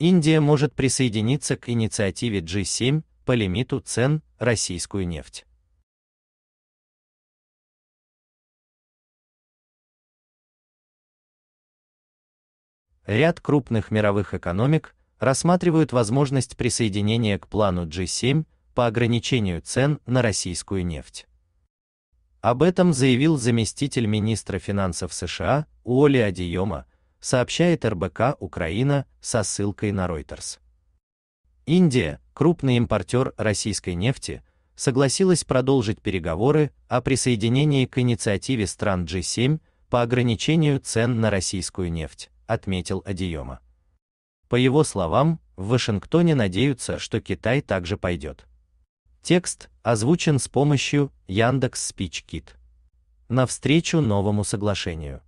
Индия может присоединиться к инициативе G7 по лимиту цен российскую нефть. Ряд крупных мировых экономик рассматривают возможность присоединения к плану G7 по ограничению цен на российскую нефть. Об этом заявил заместитель министра финансов США Уолли Адиома сообщает РБК Украина со ссылкой на Reuters. Индия, крупный импортер российской нефти, согласилась продолжить переговоры о присоединении к инициативе стран G7 по ограничению цен на российскую нефть, отметил Адиома. По его словам, в Вашингтоне надеются, что Китай также пойдет. Текст озвучен с помощью Яндекс Speech На встречу новому соглашению.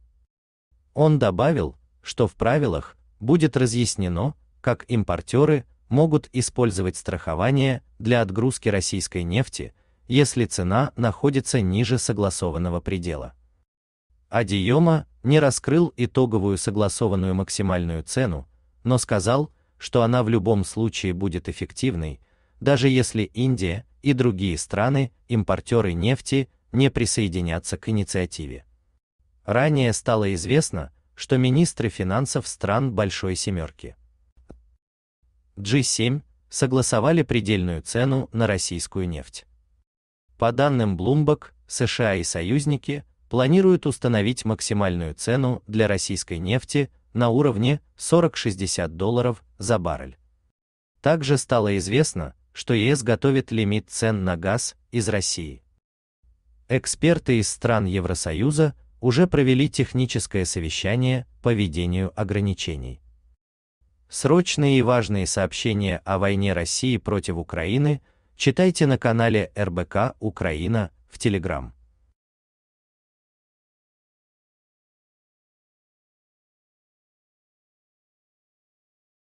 Он добавил, что в правилах будет разъяснено, как импортеры могут использовать страхование для отгрузки российской нефти, если цена находится ниже согласованного предела. Адиома не раскрыл итоговую согласованную максимальную цену, но сказал, что она в любом случае будет эффективной, даже если Индия и другие страны, импортеры нефти, не присоединятся к инициативе. Ранее стало известно, что министры финансов стран Большой Семерки G7 согласовали предельную цену на российскую нефть. По данным Bloomberg, США и союзники планируют установить максимальную цену для российской нефти на уровне 40-60 долларов за баррель. Также стало известно, что ЕС готовит лимит цен на газ из России. Эксперты из стран Евросоюза уже провели техническое совещание по ведению ограничений. Срочные и важные сообщения о войне России против Украины читайте на канале РБК Украина в Телеграм.